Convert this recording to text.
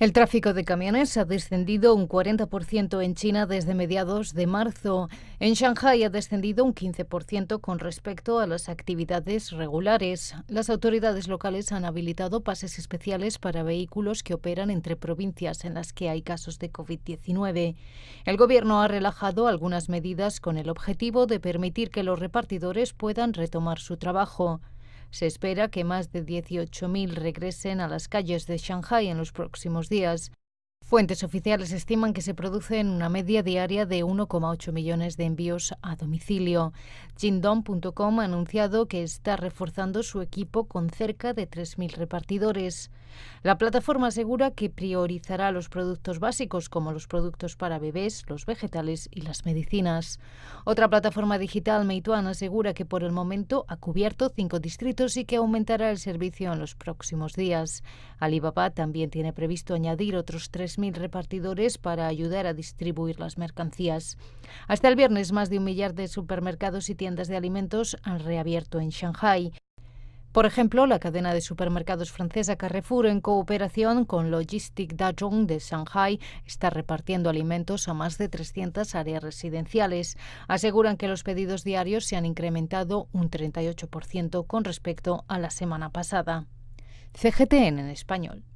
El tráfico de camiones ha descendido un 40% en China desde mediados de marzo. En Shanghái ha descendido un 15% con respecto a las actividades regulares. Las autoridades locales han habilitado pases especiales para vehículos que operan entre provincias en las que hay casos de COVID-19. El gobierno ha relajado algunas medidas con el objetivo de permitir que los repartidores puedan retomar su trabajo. Se espera que más de 18.000 regresen a las calles de Shanghai en los próximos días. Fuentes oficiales estiman que se producen una media diaria de 1,8 millones de envíos a domicilio. Jindom.com ha anunciado que está reforzando su equipo con cerca de 3.000 repartidores. La plataforma asegura que priorizará los productos básicos como los productos para bebés, los vegetales y las medicinas. Otra plataforma digital, Meituan, asegura que por el momento ha cubierto cinco distritos y que aumentará el servicio en los próximos días. Alibaba también tiene previsto añadir otros tres mil repartidores para ayudar a distribuir las mercancías. Hasta el viernes, más de un millar de supermercados y tiendas de alimentos han reabierto en Shanghai. Por ejemplo, la cadena de supermercados francesa Carrefour, en cooperación con Logistic Dajong de Shanghai, está repartiendo alimentos a más de 300 áreas residenciales. Aseguran que los pedidos diarios se han incrementado un 38% con respecto a la semana pasada. CGTN en español.